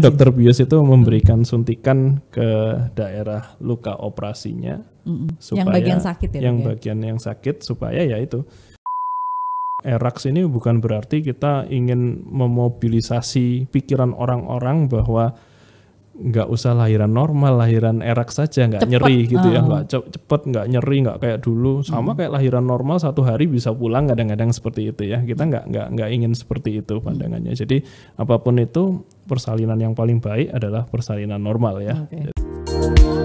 dokter bius itu memberikan suntikan ke daerah luka operasinya mm-hmm. supaya yang bagian sakit ya, yang ya? bagian yang sakit supaya ya itu eraks ini bukan berarti kita ingin memobilisasi pikiran orang-orang bahwa nggak usah lahiran normal, lahiran erak saja nggak nyeri gitu ya, ah. nggak cepet, nggak nyeri, nggak kayak dulu. Sama hmm. kayak lahiran normal satu hari bisa pulang kadang-kadang seperti itu ya. Kita nggak nggak nggak ingin seperti itu pandangannya. Jadi apapun itu persalinan yang paling baik adalah persalinan normal ya. Okay. Jadi,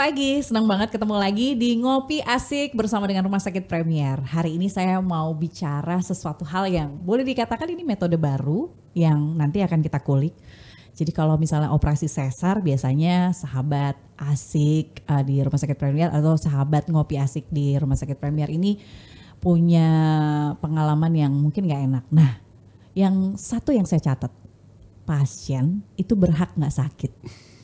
pagi. Senang banget ketemu lagi di Ngopi Asik bersama dengan Rumah Sakit Premier. Hari ini saya mau bicara sesuatu hal yang boleh dikatakan ini metode baru yang nanti akan kita kulik. Jadi kalau misalnya operasi sesar biasanya sahabat asik eh, di Rumah Sakit Premier atau sahabat ngopi asik di Rumah Sakit Premier ini punya pengalaman yang mungkin nggak enak. Nah, yang satu yang saya catat, pasien itu berhak nggak sakit.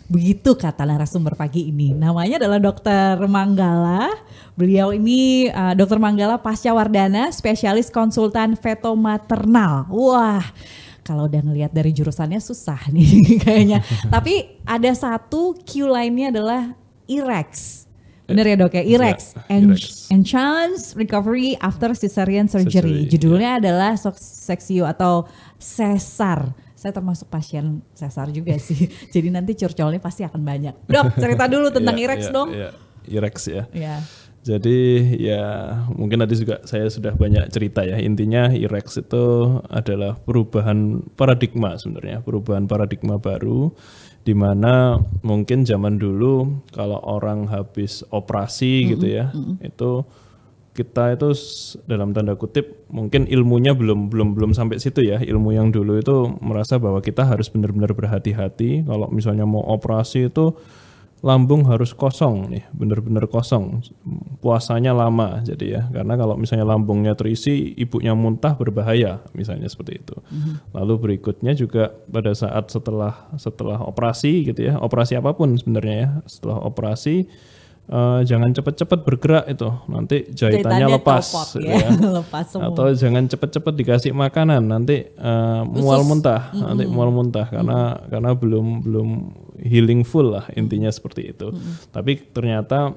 Begitu kata narasumber pagi ini. Namanya adalah Dokter Manggala. Beliau ini uh, Dokter Manggala Pasca Wardana spesialis konsultan veto maternal. Wah, kalau udah ngelihat dari jurusannya susah nih kayaknya. Tapi ada satu Q lainnya adalah IREX. Bener ya dok ya, IREX, iya, yeah, Recovery After Cesarean Surgery. Judulnya yeah. adalah seksio atau sesar saya termasuk pasien sesar juga sih. Jadi nanti curcolnya pasti akan banyak. Dok, cerita dulu tentang yeah, iya, iya, yeah, dong. Yeah. Irex ya. Yeah. Jadi ya mungkin tadi juga saya sudah banyak cerita ya. Intinya Irex itu adalah perubahan paradigma sebenarnya, perubahan paradigma baru di mana mungkin zaman dulu kalau orang habis operasi mm -hmm. gitu ya, mm -hmm. itu kita itu dalam tanda kutip mungkin ilmunya belum belum belum sampai situ ya ilmu yang dulu itu merasa bahwa kita harus benar-benar berhati-hati kalau misalnya mau operasi itu lambung harus kosong nih benar-benar kosong puasanya lama jadi ya karena kalau misalnya lambungnya terisi ibunya muntah berbahaya misalnya seperti itu mhm. lalu berikutnya juga pada saat setelah setelah operasi gitu ya operasi apapun sebenarnya ya setelah operasi uh, jangan cepet-cepet bergerak itu nanti jahitannya, lepas gitu ya, ya. lepas semua. atau jangan cepet-cepet dikasih makanan nanti uh, mual muntah mm -hmm. nanti mual muntah karena mm -hmm. karena belum belum healing full lah intinya seperti itu mm -hmm. tapi ternyata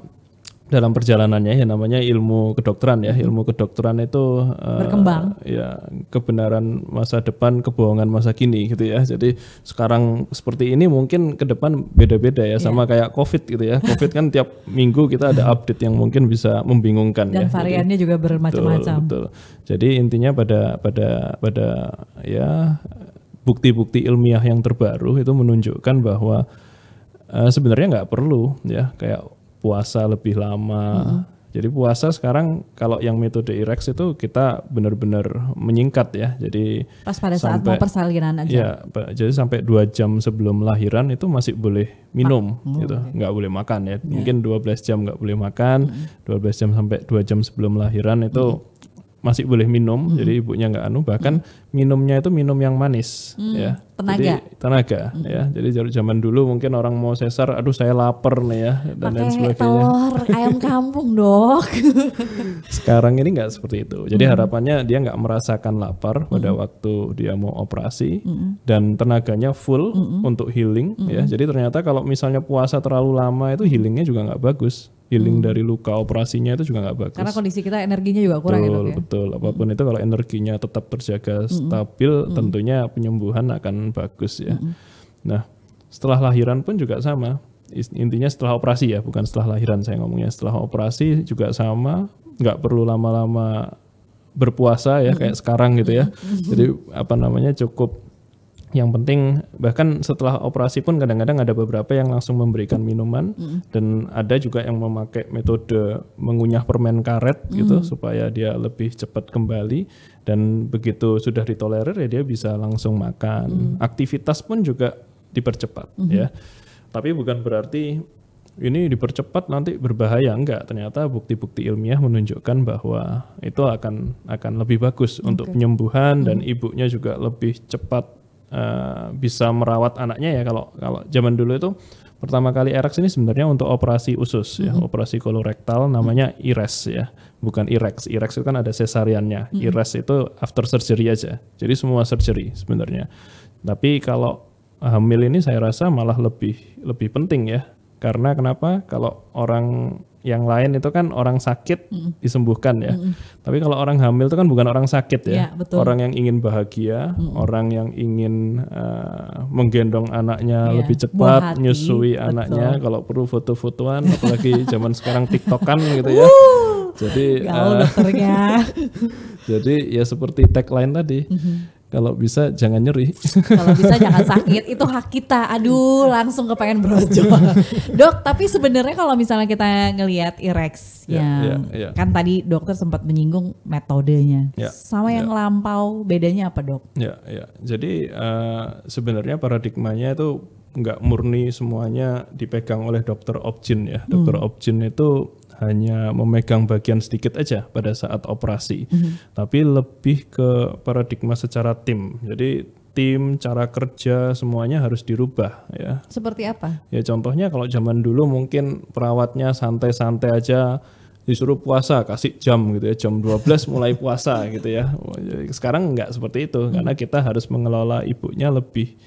dalam perjalanannya ya namanya ilmu kedokteran ya mm-hmm. ilmu kedokteran itu eh, berkembang uh, ya kebenaran masa depan kebohongan masa kini gitu ya jadi sekarang seperti ini mungkin ke depan beda-beda ya yeah. sama iya. kayak covid gitu ya covid kan tiap minggu kita ada update yang mungkin bisa membingungkan dan ya. variannya jadi, juga bermacam-macam betul, jadi intinya pada pada pada ya bukti-bukti ilmiah yang terbaru itu menunjukkan bahwa uh, sebenarnya nggak perlu ya kayak puasa lebih lama. Hmm. Jadi puasa sekarang kalau yang metode IREX itu kita benar-benar menyingkat ya. Jadi pas pada saat sampai, mau persalinan aja. Ya, jadi sampai dua jam sebelum lahiran itu masih boleh minum Ma hmm, gitu. Okay. nggak boleh makan ya. Yeah. Mungkin 12 jam nggak boleh makan, mm -hmm. 12 jam sampai dua jam sebelum lahiran itu mm masih boleh minum hmm. jadi ibunya nggak anu bahkan hmm. minumnya itu minum yang manis hmm. ya tenaga jadi, tenaga hmm. ya jadi jauh zaman dulu mungkin orang mau sesar aduh saya lapar nih ya dan lain sebagainya telur ayam kampung dok sekarang ini nggak seperti itu jadi hmm. harapannya dia nggak merasakan lapar hmm. pada hmm. waktu dia mau operasi hmm. dan tenaganya full hmm. untuk healing ya. hmm. ya jadi ternyata kalau misalnya puasa terlalu lama itu healingnya juga nggak bagus healing hmm. dari luka operasinya itu juga nggak bagus. Karena kondisi kita energinya juga kurang betul, ya. Betul, apapun hmm. itu kalau energinya tetap terjaga hmm. stabil, hmm. tentunya penyembuhan akan bagus ya. Hmm. Nah, setelah lahiran pun juga sama. Intinya setelah operasi ya, bukan setelah lahiran saya ngomongnya. Setelah operasi juga sama, nggak perlu lama-lama berpuasa ya kayak hmm. sekarang gitu ya. Hmm. Jadi apa namanya cukup yang penting bahkan setelah operasi pun kadang-kadang ada beberapa yang langsung memberikan minuman mm. dan ada juga yang memakai metode mengunyah permen karet gitu mm. gitu supaya dia lebih cepat kembali dan begitu sudah ditolerir ya dia bisa langsung makan mm. aktivitas pun juga dipercepat mm ya tapi bukan berarti ini dipercepat nanti berbahaya enggak ternyata bukti-bukti ilmiah menunjukkan bahwa itu akan akan lebih bagus okay. untuk penyembuhan mm. dan ibunya juga lebih cepat uh, bisa merawat anaknya ya kalau kalau zaman dulu itu pertama kali Erex ini sebenarnya untuk operasi usus mm -hmm. ya, mm-hmm. operasi kolorektal namanya mm -hmm. IRES ya, bukan IREX. IREX itu kan ada sesariannya. Mm -hmm. IRES itu after surgery aja. Jadi semua surgery sebenarnya. Tapi kalau hamil ini saya rasa malah lebih lebih penting ya. Karena kenapa? Kalau orang yang lain itu kan orang sakit mm. disembuhkan ya. Mm. Tapi kalau orang hamil itu kan bukan orang sakit ya. ya Orang yang ingin bahagia, mm. orang yang ingin uh, menggendong anaknya yeah. lebih cepat, hati, nyusui betul. anaknya kalau perlu foto-fotoan apalagi zaman sekarang TikTokan gitu ya. Jadi uh, jadi ya seperti tagline tadi. Mm -hmm kalau bisa jangan nyeri. Kalau bisa jangan sakit, itu hak kita. Aduh, langsung kepengen brojo. Dok, tapi sebenarnya kalau misalnya kita ngelihat Irex yeah, yang yeah, yeah. kan tadi dokter sempat menyinggung metodenya. Yeah, Sama yang yeah. lampau bedanya apa, Dok? Ya, yeah, Yeah. Jadi uh, sebenarnya paradigmanya itu nggak murni semuanya dipegang oleh dokter Opjin ya. Dokter hmm. Opjin itu hanya memegang bagian sedikit aja pada saat operasi, mm -hmm. tapi lebih ke paradigma secara tim. Jadi tim, cara kerja semuanya harus dirubah ya. Seperti apa? Ya contohnya kalau zaman dulu mungkin perawatnya santai-santai aja disuruh puasa kasih jam gitu ya jam 12 mulai puasa gitu ya sekarang nggak seperti itu hmm. karena mhm. kita harus mengelola ibunya lebih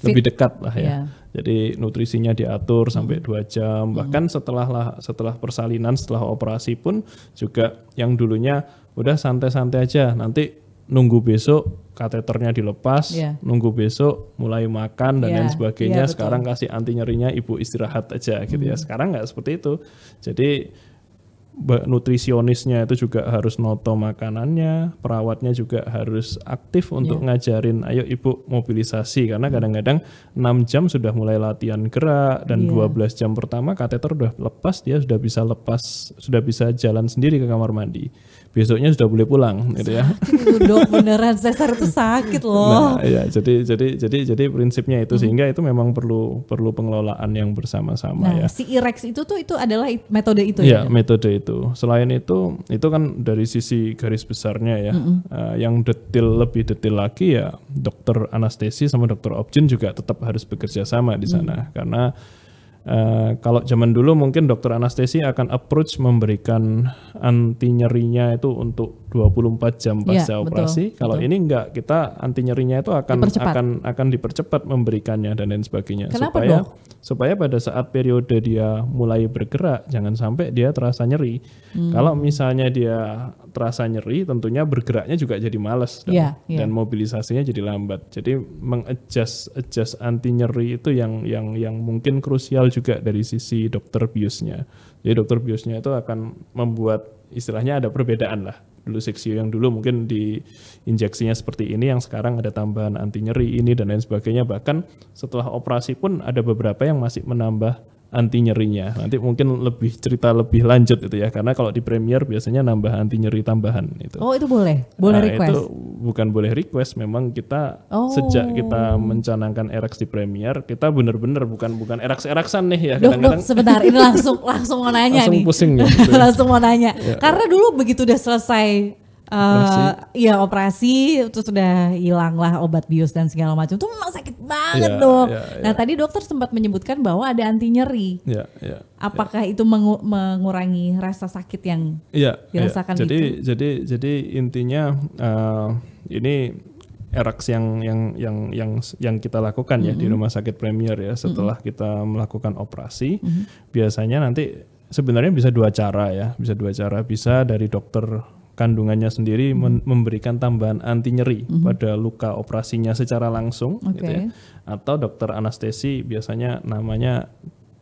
lebih dekat lah ya yeah. Jadi nutrisinya diatur sampai hmm. dua jam. Hmm. Bahkan setelah setelah persalinan, setelah operasi pun juga yang dulunya udah santai-santai aja. Nanti nunggu besok kateternya dilepas, yeah. nunggu besok mulai makan dan yeah. lain sebagainya. Yeah, iya, Sekarang kasih anti nyerinya ibu istirahat aja gitu ya. hmm. ya. Sekarang nggak seperti itu. Jadi nutrisionisnya itu juga harus noto makanannya, perawatnya juga harus aktif untuk yeah. ngajarin ayo Ibu mobilisasi karena kadang-kadang 6 jam sudah mulai latihan gerak dan yeah. Iya. 12 jam pertama kateter sudah lepas dia sudah bisa lepas, sudah bisa jalan sendiri ke kamar mandi besoknya sudah boleh pulang gitu ya. Dok beneran sesar itu sakit loh. Nah, ya jadi jadi jadi jadi prinsipnya itu hmm. sehingga itu memang perlu perlu pengelolaan yang bersama-sama nah, ya. si IREX itu tuh itu adalah metode itu ya. Ya, metode itu. Selain itu itu kan dari sisi garis besarnya ya. Hmm. Uh, yang detail lebih detail lagi ya dokter anestesi sama dokter objen juga tetap harus bekerja sama di hmm. sana hmm. karena Uh, kalau zaman dulu mungkin dokter anestesi akan approach memberikan anti nyerinya itu untuk 24 jam pasca ya, operasi. Betul, Kalau betul. ini enggak, kita anti nyerinya itu akan dipercepat. akan akan dipercepat memberikannya dan lain sebagainya. Kenapa supaya dong? supaya pada saat periode dia mulai bergerak jangan sampai dia terasa nyeri. Hmm. Kalau misalnya dia terasa nyeri, tentunya bergeraknya juga jadi malas dan, ya, ya. dan mobilisasinya jadi lambat. Jadi mengadjust adjust anti nyeri itu yang yang yang mungkin krusial juga dari sisi dokter biusnya. Jadi dokter biusnya itu akan membuat istilahnya ada perbedaan lah dulu seksi yang dulu mungkin di injeksinya seperti ini yang sekarang ada tambahan anti nyeri ini dan lain sebagainya bahkan setelah operasi pun ada beberapa yang masih menambah anti nyerinya. Nanti mungkin lebih cerita lebih lanjut gitu ya karena kalau di premier biasanya nambah anti nyeri tambahan itu. Oh, itu boleh. Boleh nah, request. Itu bukan boleh request, memang kita oh. sejak kita mencanangkan erex di premier kita benar-benar bukan bukan erex erexan nih ya kadang-kadang. sebentar, ini langsung langsung mau nanya langsung nih. Pusing, langsung mau nanya. Ya. Karena dulu begitu udah selesai operasi. Uh, iya operasi itu sudah hilang lah obat bius dan segala macam itu memang sakit banget yeah, dok. Yeah, yeah. Nah tadi dokter sempat menyebutkan bahwa ada anti nyeri. Yeah, yeah, iya. Apakah yeah. itu mengu mengurangi rasa sakit yang yeah, iya. dirasakan yeah. Jadi, itu? Jadi jadi intinya uh, ini eraks yang yang yang yang yang kita lakukan mm -hmm. ya di mm-hmm. rumah sakit Premier ya setelah mm -hmm. kita melakukan operasi mm -hmm. biasanya nanti sebenarnya bisa dua cara ya bisa dua cara bisa dari dokter kandungannya sendiri hmm. memberikan tambahan anti nyeri hmm. pada luka operasinya secara langsung okay. gitu ya. Atau dokter anestesi biasanya namanya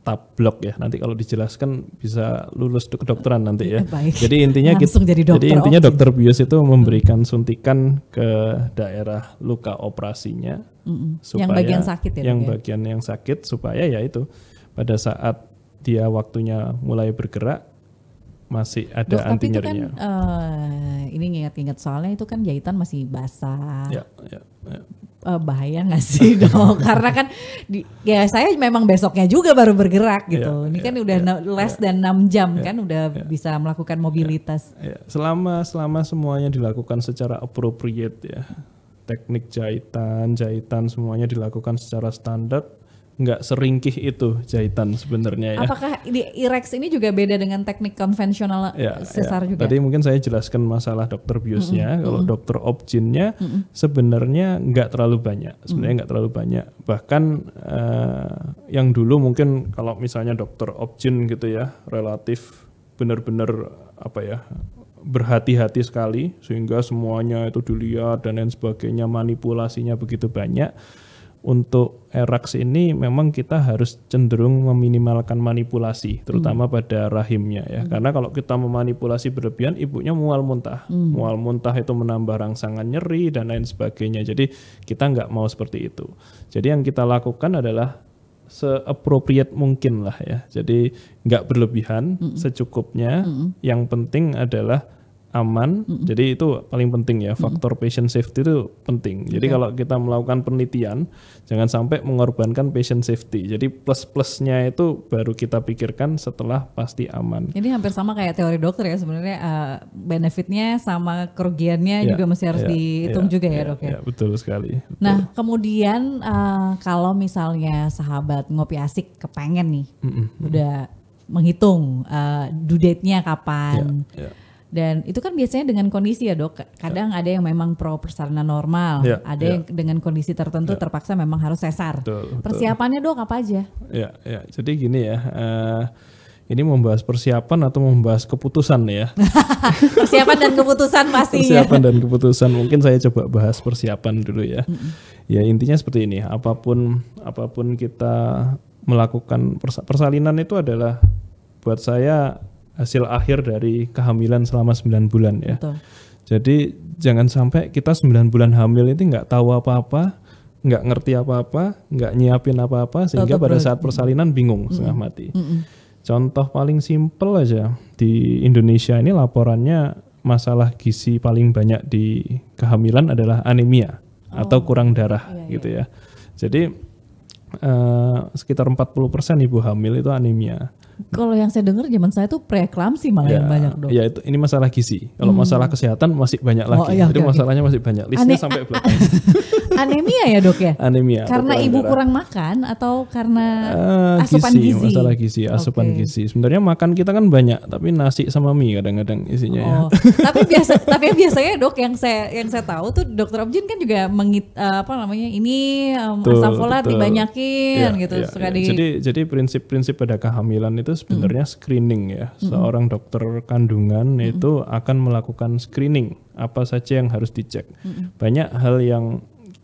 tablok ya. Nanti kalau dijelaskan bisa lulus ke kedokteran nanti ya. Baik. Jadi intinya gitu. jadi, jadi intinya okay. dokter bius itu hmm. memberikan suntikan ke daerah luka operasinya hmm supaya yang bagian sakit ya. Yang ya? bagian yang sakit supaya ya itu pada saat dia waktunya mulai bergerak masih ada Dok, anti nyerinya. kan uh, ini ngingat-ngingat soalnya itu kan jahitan masih basah. Ya, ya, ya. Uh, bahaya nggak sih dong? Karena kan di, ya saya memang besoknya juga baru bergerak ya, gitu. Ya, ini ya, kan udah ya, less ya, than 6 jam ya, kan udah ya, bisa melakukan ya, mobilitas. Ya, ya. Selama selama semuanya dilakukan secara appropriate ya. Teknik jahitan, jahitan semuanya dilakukan secara standar nggak seringkih itu jahitan sebenarnya ya. Apakah di Irex ini juga beda dengan teknik konvensional ya, sesar ya. juga? Tadi mungkin saya jelaskan masalah dokter biusnya, mm -hmm. kalau dokter opjinnya mm -hmm. sebenarnya nggak terlalu banyak, sebenarnya nggak mm -hmm. terlalu banyak. Bahkan uh, yang dulu mungkin kalau misalnya dokter opjin gitu ya, relatif benar-benar apa ya berhati-hati sekali sehingga semuanya itu dilihat dan lain sebagainya manipulasinya begitu banyak untuk eraks ini memang kita harus cenderung meminimalkan manipulasi hmm. terutama hmm. pada rahimnya ya hmm. karena kalau kita memanipulasi berlebihan ibunya mual muntah hmm. mual muntah itu menambah rangsangan nyeri dan lain sebagainya jadi kita nggak mau seperti itu jadi yang kita lakukan adalah seappropriate mungkin lah ya jadi nggak berlebihan hmm. secukupnya hmm. yang penting adalah aman. Mm-hmm. Jadi itu paling penting ya faktor mm-hmm. patient safety itu penting. Jadi yeah. kalau kita melakukan penelitian jangan sampai mengorbankan patient safety. Jadi plus-plusnya itu baru kita pikirkan setelah pasti aman. Ini hampir sama kayak teori dokter ya sebenarnya uh, benefitnya sama kerugiannya yeah. juga mesti harus yeah. dihitung yeah. juga ya, iya. Dok ya. Yeah. Betul sekali. Betul. Nah, kemudian uh, kalau misalnya sahabat ngopi asik kepengen nih mm-hmm. udah menghitung uh, due date-nya kapan. Yeah. Yeah dan itu kan biasanya dengan kondisi ya dok. Kadang yeah. ada yang memang pro persarana normal, yeah. ada yeah. yang dengan kondisi tertentu yeah. terpaksa memang harus sesar. Betul, Persiapannya betul. dok apa aja? Ya, ya. Jadi gini ya. Uh, ini membahas persiapan atau membahas keputusan ya? persiapan dan keputusan pasti. Persiapan dan keputusan. Mungkin saya coba bahas persiapan dulu ya. Mm -hmm. Ya intinya seperti ini. Apapun apapun kita melakukan persalinan itu adalah buat saya hasil akhir dari kehamilan selama 9 bulan ya. Betul. Jadi jangan sampai kita 9 bulan hamil itu nggak tahu apa-apa, nggak ngerti apa-apa, nggak nyiapin apa-apa sehingga pada saat persalinan bingung setengah mati. Contoh paling simpel aja di Indonesia ini laporannya masalah gizi paling banyak di kehamilan adalah anemia oh. atau kurang darah iya, iya. gitu ya. Jadi Uh, sekitar 40% ibu hamil itu anemia. Kalau yang saya dengar zaman saya tuh preeklamsi malah ya, yang banyak dong. Ya itu ini masalah gizi. Kalau hmm. masalah kesehatan masih banyak oh, lagi. Oh, iya, Jadi okay, masalahnya okay. masih banyak. Listnya sampai belakang anemia ya dok ya? Anemia. Karena ibu darah. kurang makan atau karena uh, asupan gizi, gizi? Masalah gizi, asupan okay. gizi. Sebenarnya makan kita kan banyak, tapi nasi sama mie kadang-kadang isinya ya. oh. ya. tapi biasa, tapi biasanya dok yang saya yang saya tahu tuh dokter Objin kan juga mengit eh, apa namanya ini um, betul, folat dibanyakin ya, gitu. Ya, suka ya. Di... Jadi jadi prinsip-prinsip pada kehamilan itu sebenarnya hmm. screening ya. Hmm. Seorang dokter kandungan hmm. itu akan melakukan screening apa saja yang harus dicek. Hmm. Banyak hal yang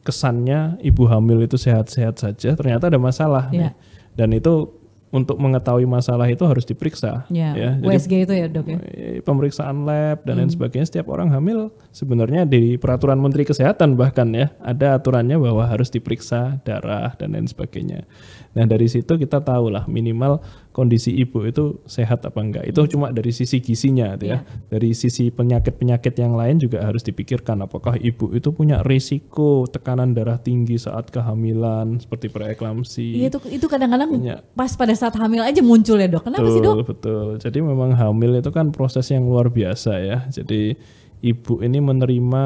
kesannya ibu hamil itu sehat-sehat saja, ternyata ada masalah. Ya. Nih. Dan itu untuk mengetahui masalah itu harus diperiksa. Ya. Ya, USG itu ya dok ya. Eh, pemeriksaan lab dan hmm. lain sebagainya. Setiap orang hamil sebenarnya di peraturan Menteri Kesehatan bahkan ya ada aturannya bahwa harus diperiksa darah dan lain sebagainya. Nah dari situ kita tahu lah minimal kondisi ibu itu sehat apa enggak. Itu cuma dari sisi gisinya, gitu ya. ya. Dari sisi penyakit-penyakit yang lain juga harus dipikirkan apakah ibu itu punya risiko tekanan darah tinggi saat kehamilan seperti preeklamsi. Iya itu itu kadang-kadang punya. pas pada saat hamil aja muncul ya dok. Kenapa betul, sih dok? Betul. Jadi memang hamil itu kan proses yang luar biasa ya. Jadi ibu ini menerima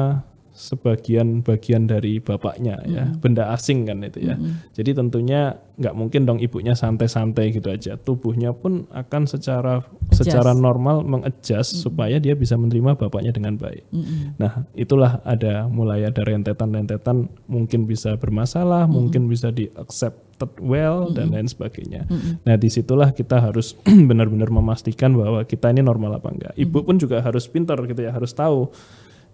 sebagian bagian dari bapaknya mm. ya benda asing kan itu ya mm. jadi tentunya nggak mungkin dong ibunya santai-santai gitu aja tubuhnya pun akan secara adjust. secara normal mengejas mm. supaya dia bisa menerima bapaknya dengan baik mm. nah itulah ada mulai ada rentetan-rentetan mungkin bisa bermasalah mm. mungkin bisa di accepted well mm. dan lain sebagainya mm. nah disitulah kita harus benar-benar memastikan bahwa kita ini normal apa enggak ibu mm. pun juga harus pintar gitu ya harus tahu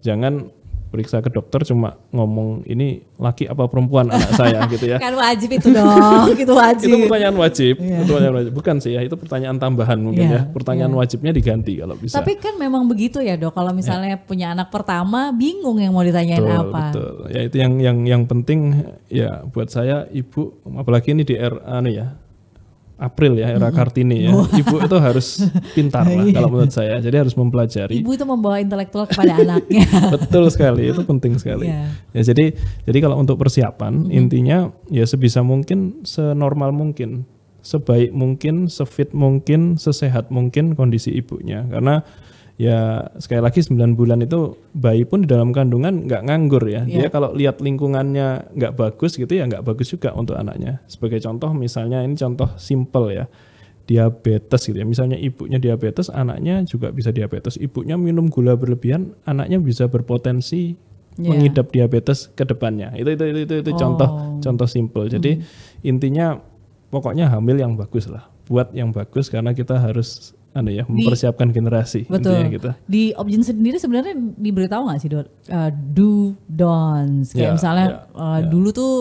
jangan periksa ke dokter cuma ngomong ini laki apa perempuan anak saya gitu ya. Kan wajib itu dong, itu wajib. itu pertanyaan wajib, yeah. itu pertanyaan wajib. Bukan sih ya, itu pertanyaan tambahan mungkin yeah. ya. Pertanyaan yeah. wajibnya diganti kalau bisa. Tapi kan memang begitu ya, Dok. Kalau misalnya yeah. punya anak pertama bingung yang mau ditanyain betul, apa. Betul. Ya itu yang yang yang penting ya buat saya ibu apalagi ini di RA nih ya April ya era Kartini ya. Ibu itu harus pintar lah iya. kalau menurut saya. Jadi harus mempelajari. Ibu itu membawa intelektual kepada anaknya. Betul sekali, itu penting sekali. Yeah. Ya jadi jadi kalau untuk persiapan hmm. intinya ya sebisa mungkin senormal mungkin, sebaik mungkin, sefit mungkin, sesehat mungkin kondisi ibunya. Karena ya sekali lagi 9 bulan itu bayi pun di dalam kandungan nggak nganggur ya. Yeah. Dia ya. kalau lihat lingkungannya nggak bagus gitu ya nggak bagus juga untuk anaknya. Sebagai contoh misalnya ini contoh simple ya diabetes gitu ya. Misalnya ibunya diabetes, anaknya juga bisa diabetes. Ibunya minum gula berlebihan, anaknya bisa berpotensi yeah. mengidap diabetes ke depannya. Itu itu itu itu, itu oh. contoh contoh simple. Jadi hmm. intinya pokoknya hamil yang bagus lah. Buat yang bagus karena kita harus anu ya mempersiapkan di, generasi betul gitu. di Objin sendiri sebenarnya diberitahu nggak sih eh, do, uh, do dons kayak yeah, misalnya yeah, ya, uh, yeah. dulu tuh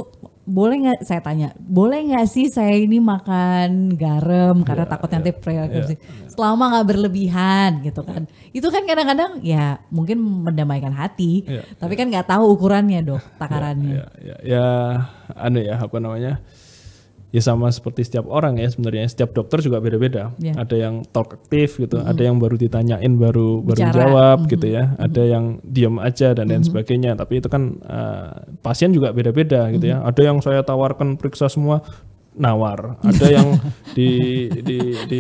boleh nggak saya tanya boleh nggak sih saya ini makan garam karena ya, takut yeah, nanti prealakusi yeah, ya. selama nggak berlebihan gitu kan itu kan kadang-kadang ya mungkin mendamaikan hati tapi kan nggak tahu ukurannya dok takarannya ya, ya, ya, yeah, anu ya apa namanya ya sama seperti setiap orang ya sebenarnya setiap dokter juga beda-beda yeah. ada yang talk aktif gitu mm -hmm. ada yang baru ditanyain baru baru Bicara. jawab mm -hmm. gitu ya mm -hmm. ada yang diam aja dan lain mm -hmm. sebagainya tapi itu kan uh, pasien juga beda-beda gitu mm -hmm. ya ada yang saya tawarkan periksa semua nawar ada yang di di di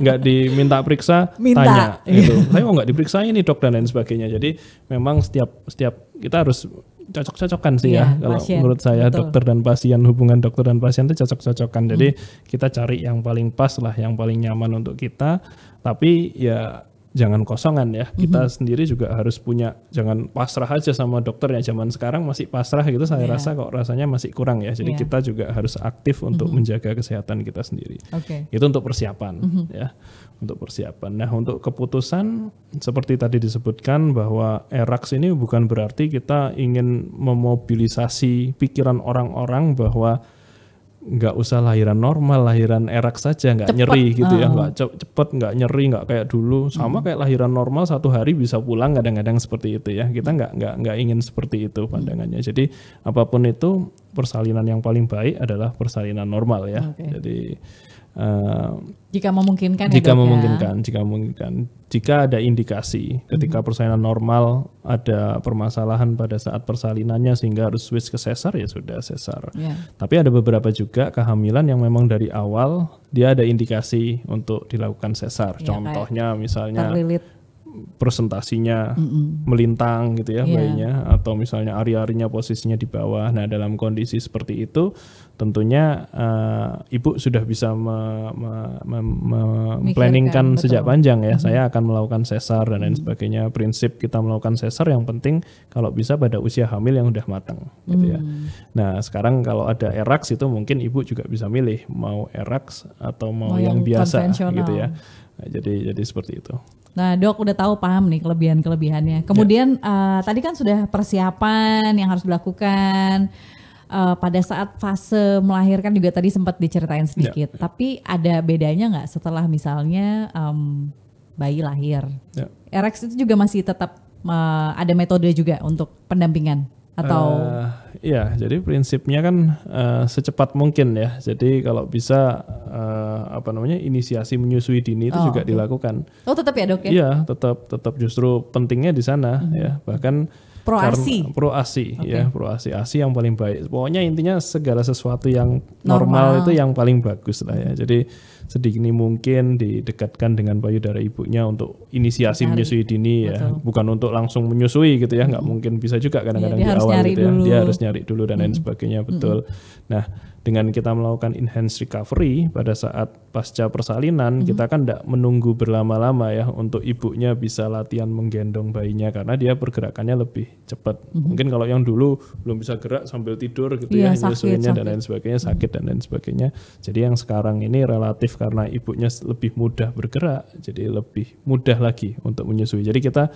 nggak diminta periksa Minta. tanya gitu saya mau nggak diperiksa ini dok dan lain sebagainya jadi memang setiap setiap kita harus cocok-cocokan sih ya, ya kalau pasien, menurut saya betul. dokter dan pasien hubungan dokter dan pasien itu cocok-cocokan. Hmm. Jadi hmm. kita cari yang paling pas lah, yang paling nyaman untuk kita. Tapi ya jangan kosongan ya. Kita hmm sendiri juga harus punya jangan pasrah aja sama dokter ya zaman sekarang masih pasrah gitu saya yeah. rasa kok rasanya masih kurang ya. Jadi yeah. kita juga harus aktif untuk hmm menjaga kesehatan kita sendiri. Okay. Itu untuk persiapan hmm ya untuk persiapan. Nah, untuk keputusan seperti tadi disebutkan bahwa erax ini bukan berarti kita ingin memobilisasi pikiran orang-orang bahwa nggak usah lahiran normal, lahiran erax saja nggak cepet. nyeri gitu ya, ah. nggak cepet, nggak nyeri, nggak kayak dulu. Hmm. Sama hmm. kayak lahiran normal satu hari bisa pulang kadang-kadang seperti itu ya. Kita nggak nggak nggak ingin seperti itu pandangannya. Jadi apapun itu persalinan yang paling baik adalah persalinan normal ya. Okay. Jadi jika memungkinkan ya, jika ya, memungkinkan ya. jika memungkinkan jika ada indikasi ketika hmm. persalinan normal ada permasalahan pada saat persalinannya sehingga harus switch ke sesar ya sudah sesar yeah. tapi ada beberapa juga kehamilan yang memang dari awal dia ada indikasi untuk dilakukan sesar yeah, contohnya misalnya terlilit presentasinya mm mm melintang gitu ya yeah. bayinya atau misalnya ari-arinya posisinya di bawah. Nah, dalam kondisi seperti itu tentunya uh, ibu sudah bisa memplanningkan me, me, me sejak panjang ya. Mm -hmm. Saya akan melakukan sesar dan lain sebagainya. Prinsip kita melakukan sesar yang penting kalau bisa pada usia hamil yang sudah matang gitu ya. mm. ya. Nah, sekarang kalau ada erax itu mungkin ibu juga bisa milih mau erax atau mau, mau yang, yang biasa gitu ya. Nah, jadi jadi seperti itu. Nah, Dok udah tahu paham nih kelebihan-kelebihannya. Kemudian ya. uh, tadi kan sudah persiapan yang harus dilakukan uh, pada saat fase melahirkan juga tadi sempat diceritain sedikit. Ya. ya. Tapi ada bedanya nggak setelah misalnya um, bayi lahir? Ya. RX itu juga masih tetap uh, ada metode juga untuk pendampingan atau uh, Iya, jadi prinsipnya kan uh, secepat mungkin ya. Jadi kalau bisa uh, apa namanya inisiasi menyusui dini itu oh, juga okay. dilakukan. Oh tetap ya dok ya? Iya, tetap tetap justru pentingnya di sana hmm. ya. Bahkan proasi proasi okay. ya proasi asi yang paling baik pokoknya intinya segala sesuatu yang normal, normal itu yang paling bagus lah ya jadi sedini mungkin didekatkan dengan payudara ibunya untuk inisiasi menyusui dini ya, Betul. bukan untuk langsung menyusui gitu ya, nggak hmm. mungkin bisa juga iya, kadang-kadang ya, di awal gitu ya, dia harus nyari dulu dan hmm. lain sebagainya. Betul. Hmm. Nah, dengan kita melakukan enhanced recovery pada saat pasca persalinan, hmm. kita kan tidak menunggu berlama-lama ya untuk ibunya bisa latihan menggendong bayinya karena dia pergerakannya lebih cepat. Hmm. Mungkin kalau yang dulu belum bisa gerak sambil tidur gitu ya, ya sakit, sakit. dan lain sebagainya, sakit hmm. dan lain sebagainya. Jadi yang sekarang ini relatif karena ibunya lebih mudah bergerak, jadi lebih mudah lagi untuk menyusui. Jadi kita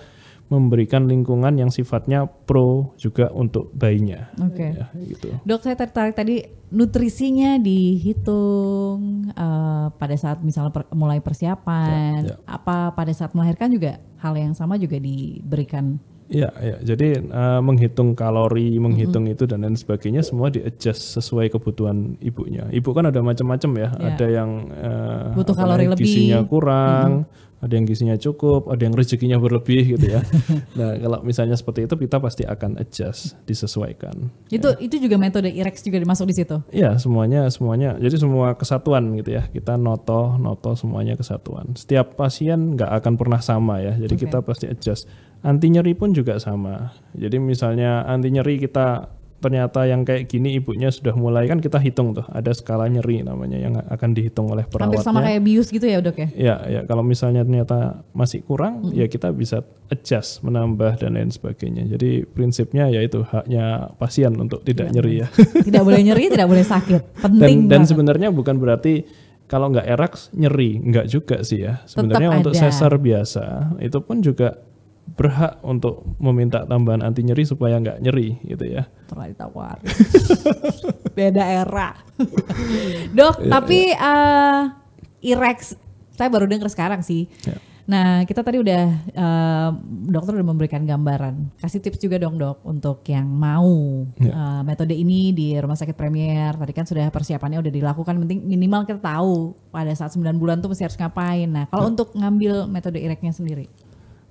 memberikan lingkungan yang sifatnya pro juga untuk bayinya. Oke. Okay. Ya, gitu. Dok, saya tertarik tadi nutrisinya dihitung uh, pada saat misalnya per, mulai persiapan, ya, ya. apa pada saat melahirkan juga hal yang sama juga diberikan Iya, ya. jadi uh, menghitung kalori, menghitung mm -hmm. itu dan lain sebagainya semua di adjust sesuai kebutuhan ibunya. Ibu kan ada macam-macam ya, yeah. ada yang uh, butuh kalori yang lebih, gisinya kurang, mm -hmm. ada yang gisinya cukup, ada yang rezekinya berlebih gitu ya. nah, kalau misalnya seperti itu kita pasti akan adjust, disesuaikan. Itu ya. itu juga metode IREX juga dimasuk di situ. Iya, semuanya semuanya. Jadi semua kesatuan gitu ya. Kita noto, noto semuanya kesatuan. Setiap pasien nggak akan pernah sama ya. Jadi okay. kita pasti adjust anti nyeri pun juga sama. Jadi misalnya anti nyeri kita ternyata yang kayak gini ibunya sudah mulai kan kita hitung tuh ada skala nyeri namanya yang akan dihitung oleh perawatnya. Hampir sama kayak bius gitu ya dok ya? Ya, ya kalau misalnya ternyata masih kurang hmm. ya kita bisa adjust menambah dan lain sebagainya. Jadi prinsipnya yaitu haknya pasien untuk tidak, ya. nyeri ya. Tidak boleh nyeri, tidak boleh sakit. Penting. Dan, dan sebenarnya bukan berarti kalau nggak eraks nyeri nggak juga sih ya. Sebenarnya Tetap untuk sesar biasa itu pun juga berhak untuk meminta tambahan anti nyeri supaya nggak nyeri gitu ya. Pernah ditawar. Beda era. Dok, ya, tapi ya. Uh, Irex saya baru dengar sekarang sih. Ya. Nah, kita tadi udah uh, dokter udah memberikan gambaran. Kasih tips juga dong, Dok, untuk yang mau ya. uh, metode ini di Rumah Sakit Premier. Tadi kan sudah persiapannya udah dilakukan, penting minimal kita tahu pada saat 9 bulan tuh mesti harus ngapain. Nah, kalau ya. untuk ngambil metode ireknya sendiri.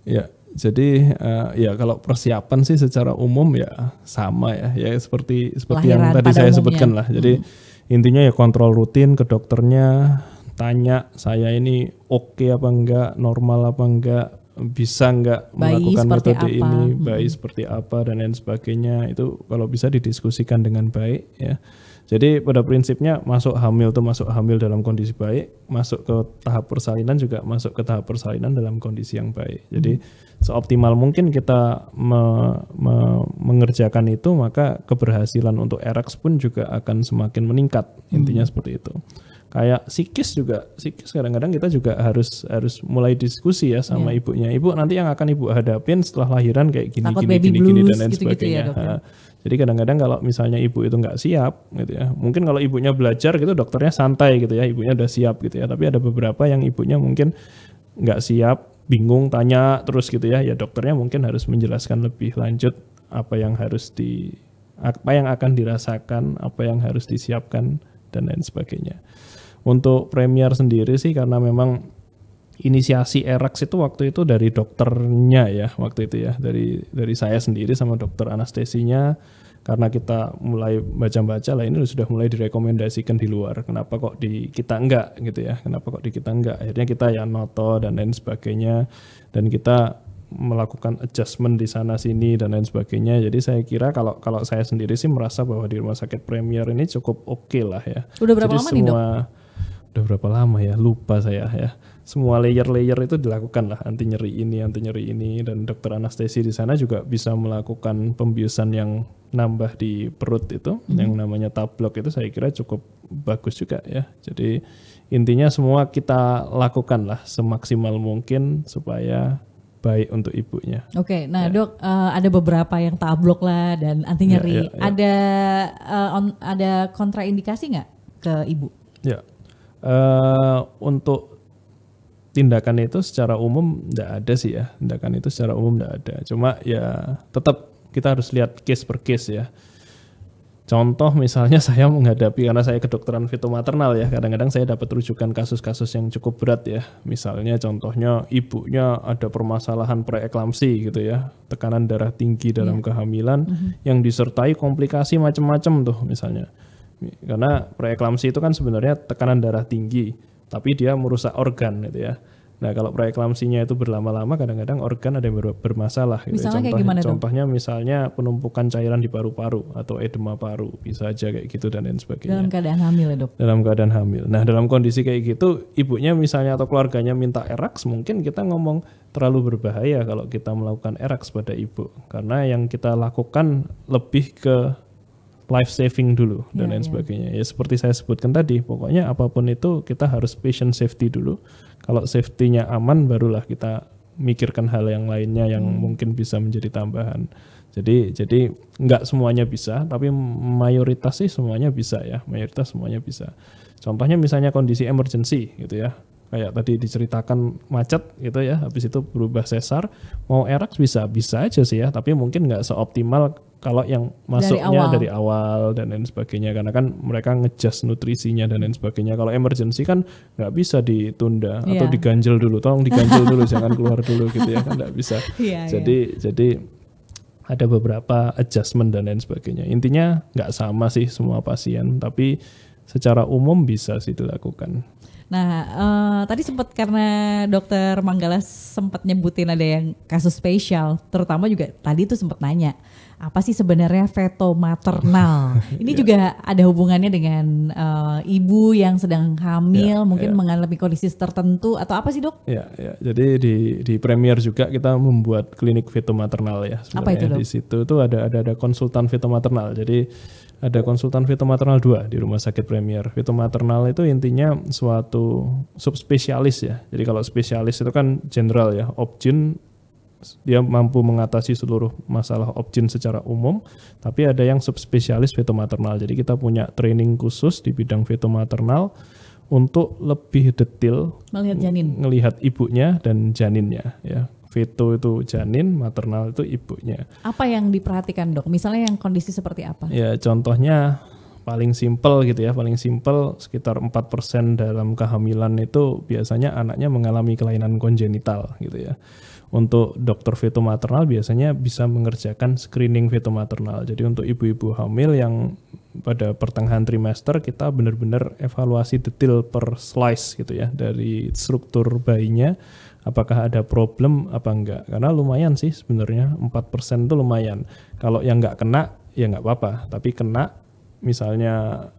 Ya, jadi uh, ya kalau persiapan sih secara umum ya sama ya ya seperti seperti Lahiran yang tadi saya umumnya. sebutkan lah jadi hmm. intinya ya kontrol rutin ke dokternya tanya saya ini oke okay apa enggak normal apa enggak bisa enggak bayi melakukan metode apa? ini hmm. bayi hmm. seperti apa dan lain sebagainya itu kalau bisa didiskusikan dengan baik ya jadi pada prinsipnya masuk hamil itu masuk hamil dalam kondisi baik, masuk ke tahap persalinan juga masuk ke tahap persalinan dalam kondisi yang baik. Jadi hmm. seoptimal mungkin kita me, me, mengerjakan itu maka keberhasilan untuk RX pun juga akan semakin meningkat. Intinya hmm. seperti itu. Kayak psikis juga, psikis kadang-kadang kita juga harus harus mulai diskusi ya sama yeah. ibunya. Ibu nanti yang akan ibu hadapin setelah lahiran kayak gini Takut gini gini, blues, gini dan lain gitu -gitu sebagainya. Ya, jadi kadang-kadang kalau misalnya ibu itu nggak siap gitu ya, mungkin kalau ibunya belajar gitu dokternya santai gitu ya, ibunya udah siap gitu ya. Tapi ada beberapa yang ibunya mungkin nggak siap, bingung, tanya terus gitu ya. Ya dokternya mungkin harus menjelaskan lebih lanjut apa yang harus di apa yang akan dirasakan, apa yang harus disiapkan dan lain sebagainya. Untuk premier sendiri sih karena memang inisiasi erax itu waktu itu dari dokternya ya waktu itu ya dari dari saya sendiri sama dokter anestesinya karena kita mulai baca-baca lah ini sudah mulai direkomendasikan di luar kenapa kok di kita enggak gitu ya kenapa kok di kita enggak akhirnya kita ya noto dan lain sebagainya dan kita melakukan adjustment di sana sini dan lain sebagainya. Jadi saya kira kalau kalau saya sendiri sih merasa bahwa di rumah sakit Premier ini cukup oke okay lah ya. Udah berapa Jadi lama semua, nih dok? Udah berapa lama ya? Lupa saya ya semua layer-layer itu dilakukan lah anti nyeri ini anti nyeri ini dan dokter anestesi di sana juga bisa melakukan pembiusan yang nambah di perut itu hmm. yang namanya tablok itu saya kira cukup bagus juga ya jadi intinya semua kita lakukan lah semaksimal mungkin supaya baik untuk ibunya. Oke, okay, nah ya. dok uh, ada beberapa yang tablok lah dan anti ya, nyeri. Ya, ya, ya. Ada uh, on, ada kontraindikasi nggak ke ibu? Ya, uh, untuk tindakan itu secara umum tidak ada sih ya tindakan itu secara umum tidak ada cuma ya tetap kita harus lihat case per case ya contoh misalnya saya menghadapi karena saya kedokteran fitomaternal ya kadang-kadang saya dapat rujukan kasus-kasus yang cukup berat ya misalnya contohnya ibunya ada permasalahan preeklamsi gitu ya tekanan darah tinggi dalam ya. kehamilan uh mhm. -huh. yang disertai komplikasi macam-macam tuh misalnya karena preeklamsi itu kan sebenarnya tekanan darah tinggi tapi dia merusak organ gitu ya. Nah kalau preeklamsinya itu berlama-lama kadang-kadang organ ada yang bermasalah. Gitu. Ya. Misalnya Contoh, kayak gimana Contohnya itu? misalnya penumpukan cairan di paru-paru atau edema paru bisa aja kayak gitu dan lain sebagainya. Dalam keadaan hamil ya dok? Dalam keadaan hamil. Nah dalam kondisi kayak gitu ibunya misalnya atau keluarganya minta eraks mungkin kita ngomong terlalu berbahaya kalau kita melakukan eraks pada ibu karena yang kita lakukan lebih ke life saving dulu yeah, dan iya, lain yeah. sebagainya. Ya seperti saya sebutkan tadi, pokoknya apapun itu kita harus patient safety dulu. Kalau safety-nya aman barulah kita mikirkan hal yang lainnya yang hmm. mungkin bisa menjadi tambahan. Jadi jadi nggak semuanya bisa, tapi mayoritas sih semuanya bisa ya, mayoritas semuanya bisa. Contohnya misalnya kondisi emergency gitu ya kayak tadi diceritakan macet gitu ya habis itu berubah sesar mau erak bisa bisa aja sih ya tapi mungkin nggak seoptimal kalau yang masuknya dari awal. dari awal dan lain sebagainya karena kan mereka ngejas nutrisinya dan lain sebagainya kalau emergency kan nggak bisa ditunda yeah. atau iya. diganjel dulu tolong diganjel dulu jangan keluar dulu gitu ya kan nggak bisa yeah, iya. jadi yeah. jadi ada beberapa adjustment dan lain sebagainya intinya nggak sama sih semua pasien tapi secara umum bisa sih dilakukan Nah, uh, tadi sempat karena dokter Manggala sempat nyebutin ada yang kasus spesial, terutama juga tadi itu sempat nanya apa sih sebenarnya veto maternal? Ini iya. juga ada hubungannya dengan uh, ibu yang sedang hamil, yeah, mungkin yeah. mengalami kondisi tertentu atau apa sih dok? Ya, yeah, jadi di di premier juga kita membuat klinik veto maternal ya. Sebenarnya. Apa itu dok? Di situ tuh ada ada ada konsultan veto maternal. Jadi ada konsultan maternal 2 di Rumah Sakit Premier. maternal itu intinya suatu subspesialis ya. Jadi kalau spesialis itu kan general ya, opjin dia mampu mengatasi seluruh masalah opjin secara umum, tapi ada yang subspesialis maternal. Jadi kita punya training khusus di bidang maternal untuk lebih detail melihat janin, melihat ibunya dan janinnya ya. Veto itu janin, maternal itu ibunya. Apa yang diperhatikan dok? Misalnya yang kondisi seperti apa? Ya contohnya paling simpel gitu ya, paling simpel sekitar 4% dalam kehamilan itu biasanya anaknya mengalami kelainan kongenital gitu ya. Untuk dokter veto maternal biasanya bisa mengerjakan screening veto maternal. Jadi untuk ibu-ibu hamil yang pada pertengahan trimester kita benar-benar evaluasi detail per slice gitu ya dari struktur bayinya apakah ada problem apa enggak karena lumayan sih sebenarnya 4% itu lumayan kalau yang enggak kena ya enggak apa-apa tapi kena misalnya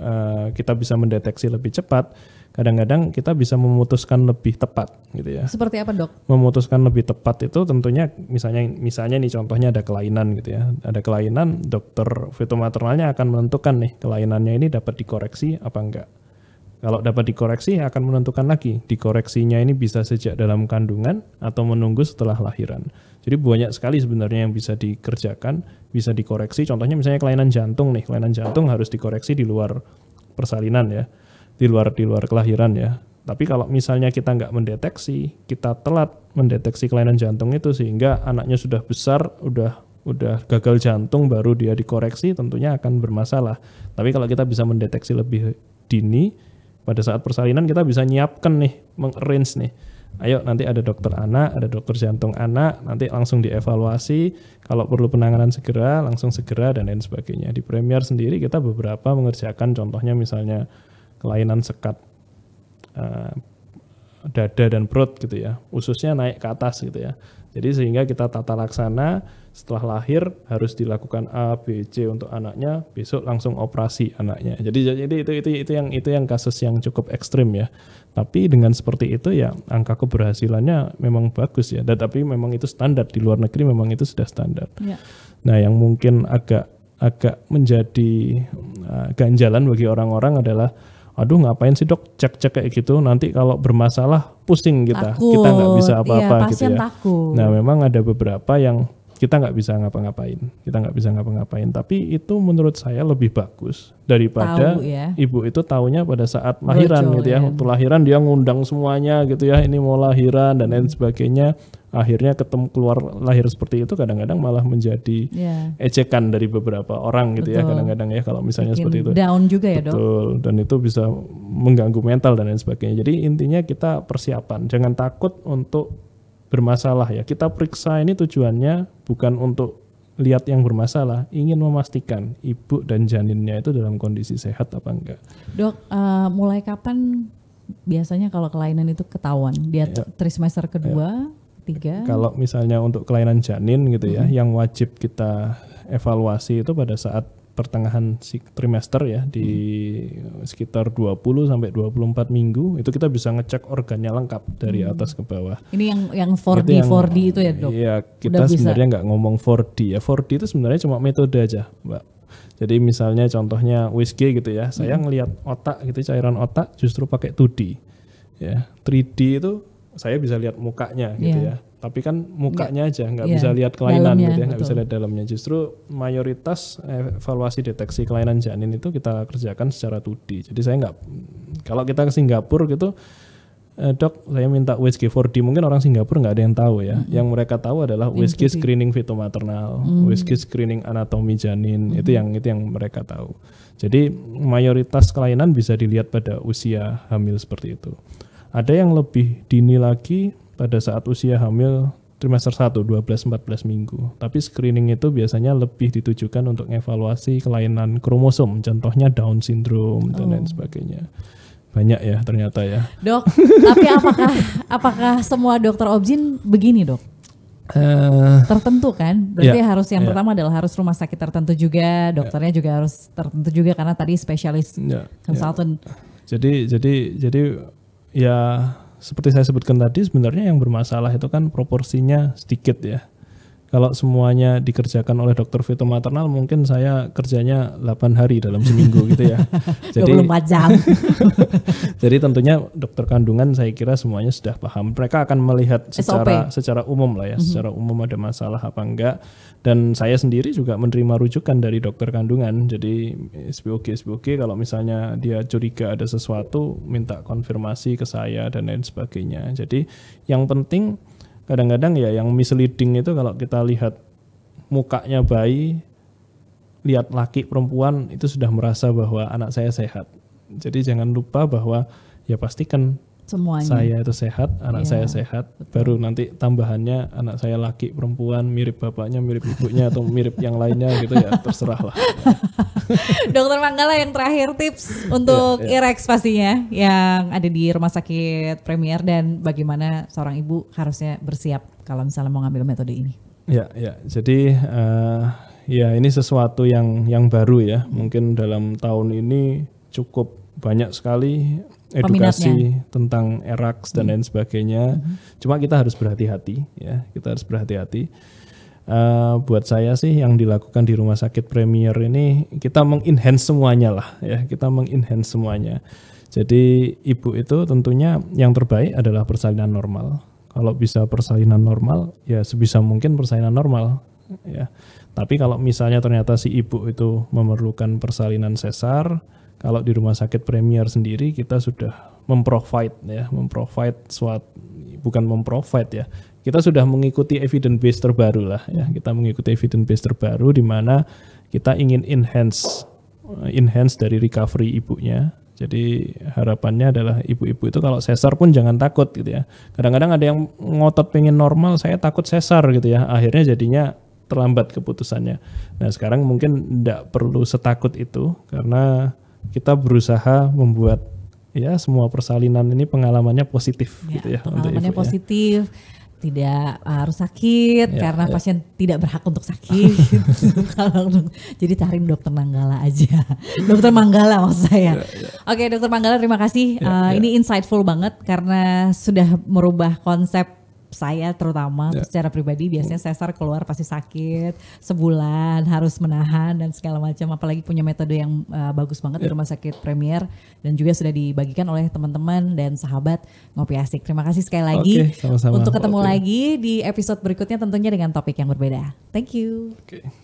eh, kita bisa mendeteksi lebih cepat kadang-kadang kita bisa memutuskan lebih tepat gitu ya. Seperti apa dok? Memutuskan lebih tepat itu tentunya misalnya misalnya nih contohnya ada kelainan gitu ya, ada kelainan dokter fitomaternalnya akan menentukan nih kelainannya ini dapat dikoreksi apa enggak. Kalau dapat dikoreksi akan menentukan lagi dikoreksinya ini bisa sejak dalam kandungan atau menunggu setelah lahiran. Jadi banyak sekali sebenarnya yang bisa dikerjakan, bisa dikoreksi. Contohnya misalnya kelainan jantung nih, kelainan jantung harus dikoreksi di luar persalinan ya di luar di luar kelahiran ya. Tapi kalau misalnya kita nggak mendeteksi, kita telat mendeteksi kelainan jantung itu sehingga anaknya sudah besar, udah udah gagal jantung baru dia dikoreksi tentunya akan bermasalah. Tapi kalau kita bisa mendeteksi lebih dini pada saat persalinan kita bisa nyiapkan nih, mengarrange nih. Ayo nanti ada dokter anak, ada dokter jantung anak, nanti langsung dievaluasi, kalau perlu penanganan segera, langsung segera dan lain sebagainya. Di Premier sendiri kita beberapa mengerjakan contohnya misalnya kelainan sekat uh, dada dan perut gitu ya ususnya naik ke atas gitu ya jadi sehingga kita tata laksana setelah lahir harus dilakukan A B C untuk anaknya besok langsung operasi anaknya jadi jadi itu itu itu yang itu yang kasus yang cukup ekstrim ya tapi dengan seperti itu ya angka keberhasilannya memang bagus ya dan tapi memang itu standar di luar negeri memang itu sudah standar ya. nah yang mungkin agak agak menjadi uh, ganjalan bagi orang-orang adalah aduh ngapain sih dok cek-cek kayak gitu nanti kalau bermasalah pusing kita takut. kita nggak bisa iya, apa-apa iya, gitu ya takut. nah memang ada beberapa yang kita nggak bisa ngapa-ngapain, kita nggak bisa ngapa-ngapain. Tapi itu menurut saya lebih bagus daripada Tau, ya. ibu itu taunya pada saat lahiran gitu ya. ya. lahiran dia ngundang semuanya gitu ya, ini mau lahiran dan lain sebagainya. Akhirnya ketemu keluar lahir seperti itu kadang-kadang malah menjadi ya. ejekan dari beberapa orang gitu ya, Betul. ya. Kadang-kadang ya kalau misalnya Bikin seperti itu. Down juga ya dok. Dan itu bisa mengganggu mental dan lain sebagainya. Jadi intinya kita persiapan, jangan takut untuk bermasalah ya. Kita periksa ini tujuannya bukan untuk lihat yang bermasalah, ingin memastikan ibu dan janinnya itu dalam kondisi sehat apa enggak. Dok, uh, mulai kapan biasanya kalau kelainan itu ketahuan? Dia ya. trimester kedua, ya. tiga? Kalau misalnya untuk kelainan janin gitu ya, mm-hmm. yang wajib kita evaluasi itu pada saat pertengahan trimester ya di hmm. sekitar 20 sampai 24 minggu itu kita bisa ngecek organnya lengkap dari hmm. atas ke bawah. Ini yang yang 4D itu yang, 4D itu ya, Dok. Iya, kita Udah sebenarnya nggak ngomong 4D ya. 4D itu sebenarnya cuma metode aja, Mbak. Jadi misalnya contohnya USG gitu ya, hmm. saya ngelihat otak gitu cairan otak justru pakai 2D. Ya, 3D itu saya bisa lihat mukanya gitu yeah. ya tapi kan mukanya iya. aja nggak iya, bisa lihat kelainan dalamnya, gitu ya nggak gitu. bisa lihat dalamnya justru mayoritas evaluasi deteksi kelainan janin itu kita kerjakan secara 2D jadi saya nggak kalau kita ke Singapura gitu eh, dok saya minta USG 4D mungkin orang Singapura nggak ada yang tahu ya mm -hmm. yang mereka tahu adalah USG screening fitomaternal mm -hmm. USG screening anatomi janin mm -hmm. itu yang itu yang mereka tahu jadi mayoritas kelainan bisa dilihat pada usia hamil seperti itu ada yang lebih dini lagi pada saat usia hamil trimester 1 12-14 minggu. Tapi screening itu biasanya lebih ditujukan untuk evaluasi kelainan kromosom, contohnya Down syndrome dan lain oh. sebagainya. Banyak ya ternyata ya. Dok, tapi apakah apakah semua dokter obgyn begini, Dok? Uh, tertentu kan berarti yeah, harus yang yeah. pertama adalah harus rumah sakit tertentu juga iya. dokternya yeah. juga harus tertentu juga karena tadi spesialis yeah, konsultan iya. yeah. jadi jadi jadi ya seperti saya sebutkan tadi sebenarnya yang bermasalah itu kan proporsinya sedikit ya kalau semuanya dikerjakan oleh dokter veto maternal mungkin saya kerjanya 8 hari dalam seminggu gitu ya. Jadi 24 jam. jadi tentunya dokter kandungan saya kira semuanya sudah paham. Mereka akan melihat secara SOP. secara umum lah ya, mm -hmm. secara umum ada masalah apa enggak dan saya sendiri juga menerima rujukan dari dokter kandungan. Jadi SPOG SPOG kalau misalnya dia curiga ada sesuatu minta konfirmasi ke saya dan lain sebagainya. Jadi yang penting kadang-kadang ya yang misleading itu kalau kita lihat mukanya bayi lihat laki perempuan itu sudah merasa bahwa anak saya sehat jadi jangan lupa bahwa ya pastikan semuanya. Saya itu sehat, anak yeah. saya iya, sehat, Betul. baru nanti tambahannya anak saya laki perempuan mirip bapaknya, mirip ibunya atau mirip yang lainnya gitu ya terserah lah. Dokter Manggala yang terakhir tips untuk yeah, yeah. Irex pastinya yang ada di rumah sakit Premier dan bagaimana seorang ibu harusnya bersiap kalau misalnya mau ngambil metode ini. Ya, yeah, ya. Jadi uh, ya ini sesuatu yang yang baru ya. Mungkin dalam tahun ini cukup banyak sekali edukasi tentang erax dan hmm. lain sebagainya. Hmm. Cuma kita harus berhati-hati ya, kita harus berhati-hati. Uh, buat saya sih yang dilakukan di rumah sakit Premier ini kita mengenhance semuanya lah ya, kita mengenhance semuanya. Jadi ibu itu tentunya yang terbaik adalah persalinan normal. Kalau bisa persalinan normal, ya sebisa mungkin persalinan normal. Ya, tapi kalau misalnya ternyata si ibu itu memerlukan persalinan sesar, kalau di rumah sakit Premier sendiri kita sudah memprovide ya, memprovide suatu bukan memprovide ya. Kita sudah mengikuti evidence base terbaru lah ya. Kita mengikuti evidence base terbaru di mana kita ingin enhance enhance dari recovery ibunya. Jadi harapannya adalah ibu-ibu itu kalau sesar pun jangan takut gitu ya. Kadang-kadang ada yang ngotot pengen normal, saya takut sesar gitu ya. Akhirnya jadinya terlambat keputusannya. Nah sekarang mungkin tidak perlu setakut itu karena kita berusaha membuat ya semua persalinan ini pengalamannya positif ya, gitu ya pengalamannya untuk ya. positif tidak ah, harus sakit ya, karena ya. pasien tidak berhak untuk sakit jadi cari dokter Manggala aja dokter Manggala maksud saya ya, ya. oke dokter Manggala terima kasih ya, uh, ya. ini insightful banget karena sudah merubah konsep saya terutama yeah. secara pribadi biasanya hmm. sesar keluar pasti sakit sebulan harus menahan dan segala macam apalagi punya metode yang uh, bagus banget yeah. di ya. rumah sakit Premier dan juga sudah dibagikan oleh teman-teman dan sahabat ngopi asik. Terima kasih sekali lagi okay, sama -sama. untuk ketemu okay. lagi di episode berikutnya tentunya dengan topik yang berbeda. Thank you. Okay.